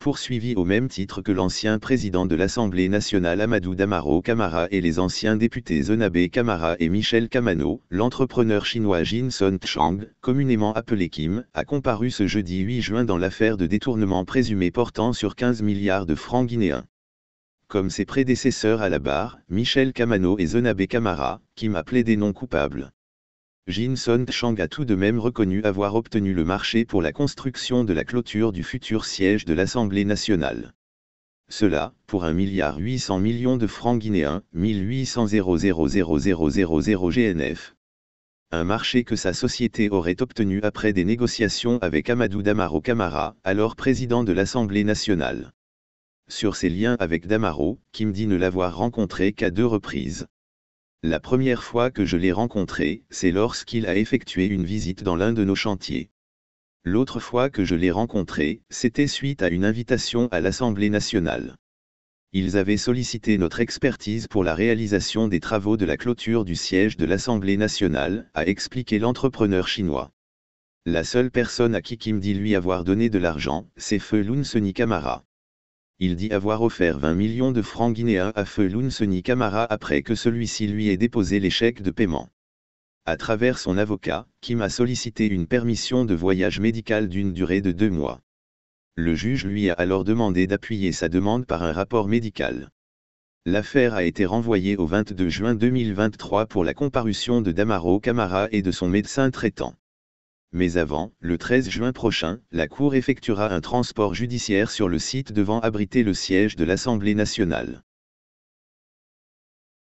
poursuivi au même titre que l'ancien président de l'Assemblée nationale Amadou Damaro Camara et les anciens députés Zonabe Camara et Michel Kamano, l'entrepreneur chinois Jin Son Chang, communément appelé Kim, a comparu ce jeudi 8 juin dans l'affaire de détournement présumé portant sur 15 milliards de francs guinéens. Comme ses prédécesseurs à la barre, Michel Kamano et Zonabe Camara, Kim a plaidé non coupables. Jinson Chang a tout de même reconnu avoir obtenu le marché pour la construction de la clôture du futur siège de l'Assemblée nationale. Cela, pour 1,8 milliard millions de francs guinéens, 1800 GNF. Un marché que sa société aurait obtenu après des négociations avec Amadou Damaro Camara, alors président de l'Assemblée nationale. Sur ses liens avec Damaro, Kim dit ne l'avoir rencontré qu'à deux reprises, la première fois que je l'ai rencontré, c'est lorsqu'il a effectué une visite dans l'un de nos chantiers. L'autre fois que je l'ai rencontré, c'était suite à une invitation à l'Assemblée nationale. Ils avaient sollicité notre expertise pour la réalisation des travaux de la clôture du siège de l'Assemblée nationale, a expliqué l'entrepreneur chinois. La seule personne à qui Kim dit lui avoir donné de l'argent, c'est Feu Seni Kamara il dit avoir offert 20 millions de francs guinéens à Feu Lounseni Camara après que celui-ci lui ait déposé les chèques de paiement. À travers son avocat, Kim a sollicité une permission de voyage médical d'une durée de deux mois. Le juge lui a alors demandé d'appuyer sa demande par un rapport médical. L'affaire a été renvoyée au 22 juin 2023 pour la comparution de Damaro Camara et de son médecin traitant. Mais avant, le 13 juin prochain, la Cour effectuera un transport judiciaire sur le site devant abriter le siège de l'Assemblée nationale.